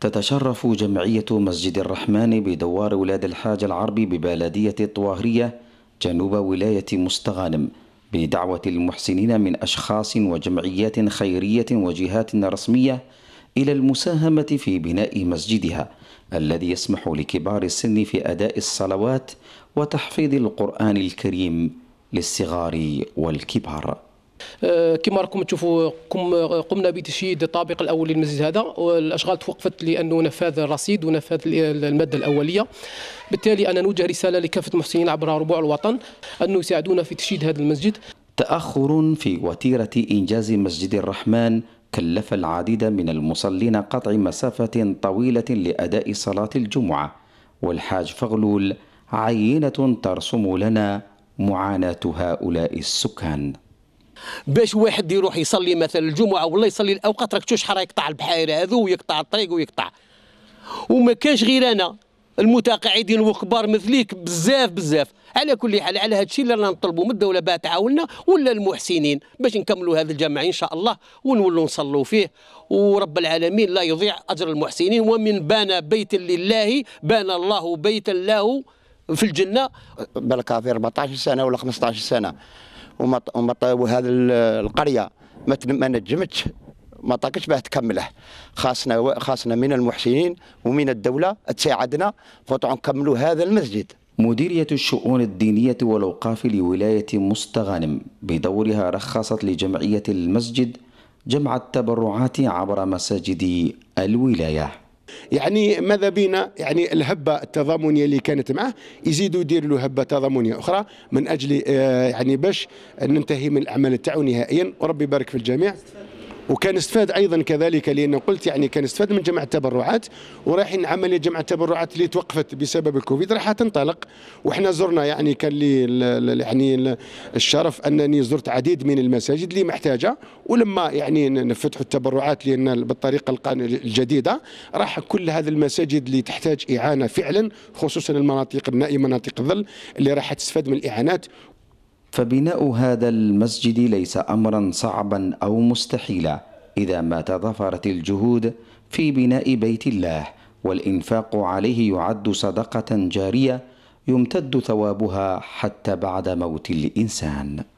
تتشرف جمعية مسجد الرحمن بدوار ولاد الحاج العربي ببلدية الطواهرية جنوب ولاية مستغانم بدعوة المحسنين من أشخاص وجمعيات خيرية وجهات رسمية إلى المساهمة في بناء مسجدها الذي يسمح لكبار السن في أداء الصلوات وتحفيظ القرآن الكريم للصغار والكبار آه، كما راكم تشوفوا قمنا بتشييد الطابق الاول للمسجد هذا والاشغال توقفت لانه نفاذ الرصيد ونفاذ الماده الاوليه بالتالي انا نوجه رساله لكافه المحسنين عبر ربوع الوطن انه يساعدونا في تشييد هذا المسجد تاخر في وتيره انجاز مسجد الرحمن كلف العديد من المصلين قطع مسافه طويله لاداء صلاه الجمعه والحاج فغلول عينه ترسم لنا معاناه هؤلاء السكان باش واحد يروح يصلي مثلا الجمعه ولا يصلي الاوقات راك تشوف شحال يقطع البحيره هذو ويقطع الطريق ويقطع وما كانش غير انا المتقاعدين وكبار مثليك بزاف بزاف على كل حال على هذا الشيء اللي رانا نطلبوا من الدوله بها تعاوننا ولا المحسنين باش نكملوا هذا الجمع ان شاء الله ونولوا نصلوا فيه ورب العالمين لا يضيع اجر المحسنين ومن بان بيتا لله بان الله بيتا له في الجنه بالك 14 سنه ولا 15 سنه وهذا القريه ما نجمتش ما طاقتش باه تكمله خاصنا خاصنا من المحسنين ومن الدوله تساعدنا خاطر نكملوا هذا المسجد مديرية الشؤون الدينية والأوقاف لولاية مستغانم بدورها رخصت لجمعية المسجد جمع التبرعات عبر مساجد الولايه يعني ماذا بينا يعني الهبه التضامنيه اللي كانت معه يزيدوا يدير له هبه تضامنيه اخرى من اجل آه، يعني باش ننتهي من الاعمال تاعو نهائيا وربي يبارك في الجميع وكان استفاد ايضا كذلك لان قلت يعني كان استفاد من جمع التبرعات ورايحين عمليه جمع التبرعات اللي توقفت بسبب الكوفيد راح تنطلق وحنا زرنا يعني كان لي يعني الشرف انني زرت عديد من المساجد اللي محتاجه ولما يعني نفتحوا التبرعات لان بالطريقه الجديده راح كل هذه المساجد اللي تحتاج اعانه فعلا خصوصا المناطق النائيه مناطق الظل اللي راح تستفاد من الاعانات فبناء هذا المسجد ليس امرا صعبا او مستحيلا اذا ما تضافرت الجهود في بناء بيت الله والانفاق عليه يعد صدقه جاريه يمتد ثوابها حتى بعد موت الانسان